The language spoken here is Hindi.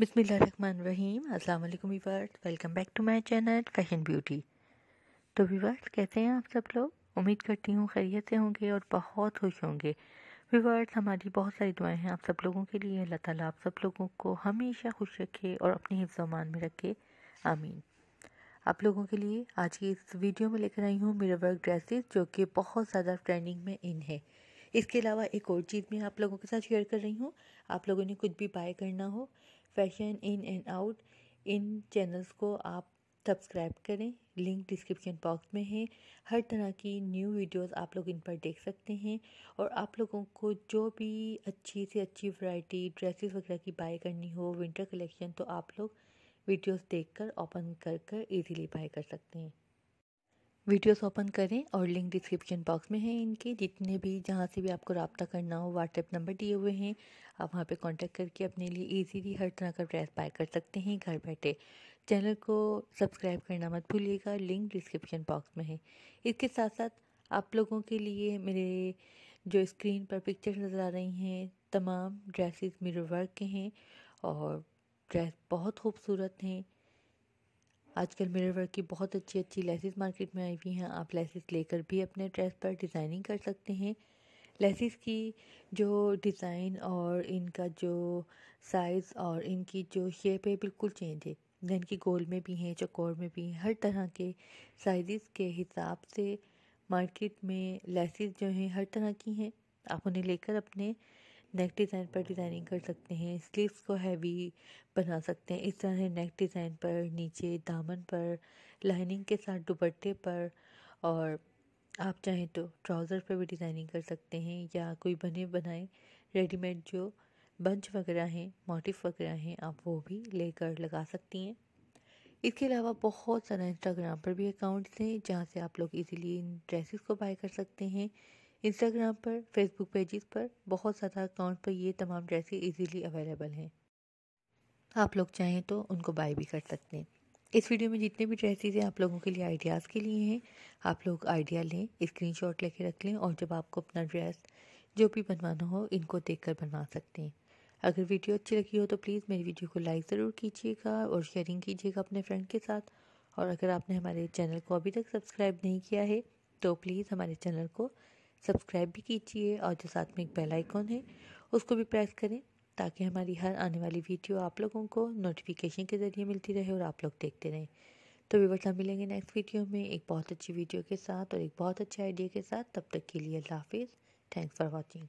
बिसमीम अस्सलाम वालेकुम viewers welcome back to my channel fashion beauty तो वीवर्स कैसे हैं आप सब लोग उम्मीद करती हूँ खैरियत से होंगे और बहुत खुश होंगे वीवर्स हमारी बहुत सारी दुआएं हैं आप सब लोगों के लिए अल्लाह ताला आप सब लोगों को हमेशा खुश रखे और अपने हिफ्जमान में रखे आमीन आप लोगों के लिए आज की इस वीडियो में लेकर आई हूँ मेरा वर्क ड्रेसेस जो कि बहुत ज़्यादा ट्रेंडिंग में इन है इसके अलावा एक और चीज़ मैं आप लोगों के साथ शेयर कर रही हूँ आप लोगों ने कुछ भी बाय करना हो फैशन इन एंड आउट इन चैनल्स को आप सब्सक्राइब करें लिंक डिस्क्रिप्शन बॉक्स में है हर तरह की न्यू वीडियोस आप लोग इन पर देख सकते हैं और आप लोगों को जो भी अच्छी से अच्छी वैरायटी ड्रेसेस वगैरह की बाय करनी हो विंटर कलेक्शन तो आप लोग वीडियोस देखकर ओपन कर कर इजीली बाय कर सकते हैं वीडियोस ओपन करें और लिंक डिस्क्रिप्शन बॉक्स में है इनके जितने भी जहाँ से भी आपको रबता करना हो व्हाट्सएप नंबर दिए हुए हैं आप वहाँ पे कांटेक्ट करके अपने लिए इजीली हर तरह का ड्रेस बाय कर सकते हैं घर बैठे चैनल को सब्सक्राइब करना मत भूलिएगा लिंक डिस्क्रिप्शन बॉक्स में है इसके साथ साथ आप लोगों के लिए मेरे जो स्क्रीन पर पिक्चर्स नज़र आ रही हैं तमाम ड्रेसेस मेरे वर्क के हैं और ड्रेस बहुत खूबसूरत हैं आजकल मिरर वर्क की बहुत अच्छी अच्छी लेसिस मार्केट में आई हुई हैं आप लेसिस लेकर भी अपने ड्रेस पर डिज़ाइनिंग कर सकते हैं लेसिस की जो डिज़ाइन और इनका जो साइज़ और इनकी जो शेप है बिल्कुल चेंज है जिनकी गोल में भी हैं चकोर में भी हैं हर तरह के साइज़ के हिसाब से मार्केट में लेसिस जो हैं हर तरह की हैं आप उन्हें लेकर अपने नेक डिज़ाइन पर डिज़ाइनिंग कर सकते हैं स्लीव्स को हैवी बना सकते हैं इस तरह नेक डिज़ाइन पर नीचे दामन पर लाइनिंग के साथ दुपट्टे पर और आप चाहें तो ट्राउज़र पर भी डिज़ाइनिंग कर सकते हैं या कोई बने बनाए रेडीमेड जो बंच वगैरह हैं मोटिफ वगैरह हैं आप वो भी लेकर लगा सकती हैं इसके अलावा बहुत सारा इंस्टाग्राम पर भी अकाउंट्स हैं जहाँ से आप लोग इजीली इन ड्रेसेस को बाय कर सकते हैं इंस्टाग्राम पर फेसबुक पेजेस पर बहुत ज़्यादा अकाउंट पर ये तमाम ड्रेसेस इजीली अवेलेबल हैं आप लोग चाहें तो उनको बाय भी कर सकते हैं इस वीडियो में जितने भी ड्रेसेज हैं आप लोगों के लिए आइडियाज़ के लिए हैं आप लोग आइडिया लें स्क्रीन शॉट लेके रख लें और जब आपको अपना ड्रेस जो भी बनवाना हो इनको देख कर बनवा सकते हैं अगर वीडियो अच्छी लगी हो तो प्लीज़ मेरी वीडियो को लाइक ज़रूर कीजिएगा और शेयरिंग कीजिएगा अपने फ्रेंड के साथ और अगर आपने हमारे चैनल को अभी तक सब्सक्राइब नहीं किया है तो प्लीज़ हमारे चैनल को सब्सक्राइब भी कीजिए और जो साथ में एक बेल आइकॉन है उसको भी प्रेस करें ताकि हमारी हर आने वाली वीडियो आप लोगों को नोटिफिकेशन के ज़रिए मिलती रहे और आप लोग देखते रहें तो व्यूवर्स मिलेंगे नेक्स्ट वीडियो में एक बहुत अच्छी वीडियो के साथ और एक बहुत अच्छे आइडिया के साथ तब तक के लिए अल्लाह हाफिज़ थैंक्स फॉर वॉचिंग